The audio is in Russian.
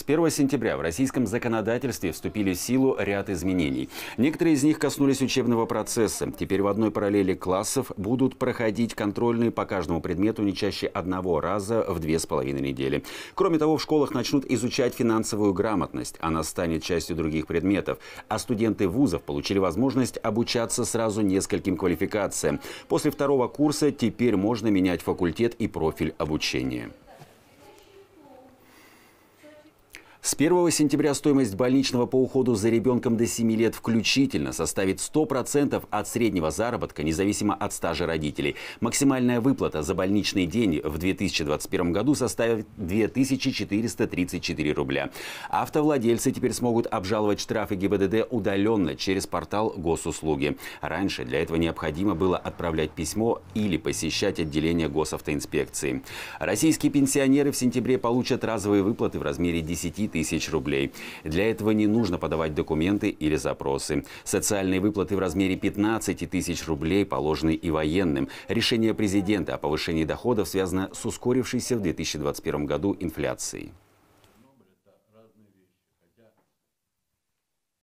С 1 сентября в российском законодательстве вступили в силу ряд изменений. Некоторые из них коснулись учебного процесса. Теперь в одной параллели классов будут проходить контрольные по каждому предмету не чаще одного раза в две с половиной недели. Кроме того, в школах начнут изучать финансовую грамотность. Она станет частью других предметов. А студенты вузов получили возможность обучаться сразу нескольким квалификациям. После второго курса теперь можно менять факультет и профиль обучения. С 1 сентября стоимость больничного по уходу за ребенком до 7 лет включительно составит 100% от среднего заработка, независимо от стажа родителей. Максимальная выплата за больничный день в 2021 году составит 2434 рубля. Автовладельцы теперь смогут обжаловать штрафы ГИБДД удаленно через портал госуслуги. Раньше для этого необходимо было отправлять письмо или посещать отделение госавтоинспекции. Российские пенсионеры в сентябре получат разовые выплаты в размере 10 тысяч тысяч рублей. Для этого не нужно подавать документы или запросы. Социальные выплаты в размере 15 тысяч рублей положены и военным. Решение президента о повышении доходов связано с ускорившейся в 2021 году инфляцией.